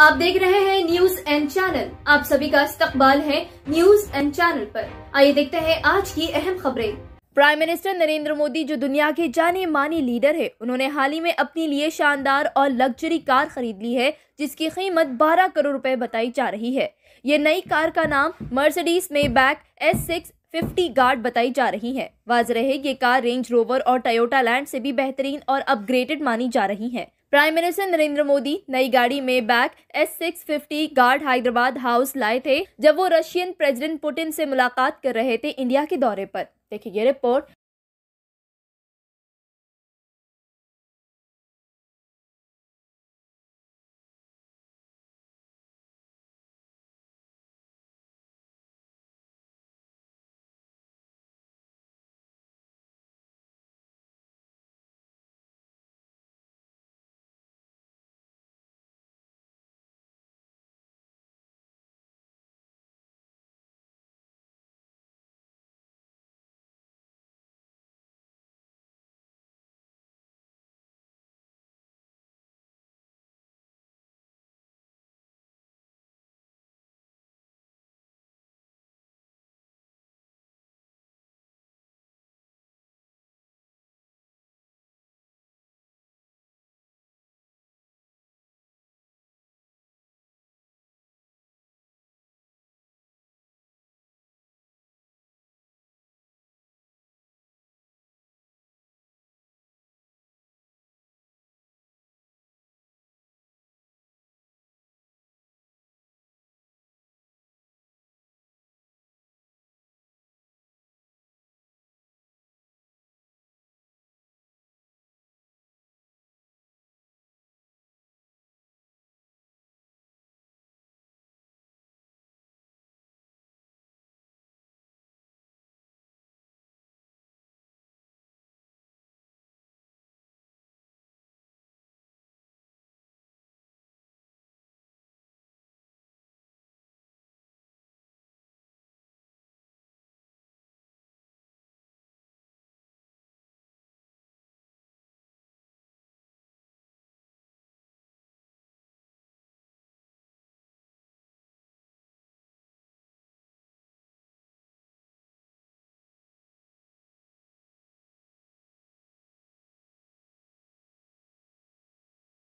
आप देख रहे हैं न्यूज एंड चैनल आप सभी का इस्तकबाल है न्यूज एंड चैनल पर आइए देखते हैं आज की अहम खबरें प्राइम मिनिस्टर नरेंद्र मोदी जो दुनिया के जाने माने लीडर है उन्होंने हाल ही में अपने लिए शानदार और लग्जरी कार खरीद ली है जिसकी कीमत 12 करोड़ रुपए बताई जा रही है ये नई कार का नाम Mercedes Maybach S six fifty guard बताई जा रही है वाज रहे ये कार रेंज रोवर और टयोटा लैंड से भी बेहतरीन और अपग्रेडेड मानी जा रही है प्राइम मिनिस्टर नरेंद्र मोदी नई गाड़ी Maybach S six fifty guard Hyderabad house लाए थे जब वो रशियन प्रेसिडेंट पुटिन से मुलाकात कर रहे थे इंडिया के दौरे पर देखिए ये रिपोर्ट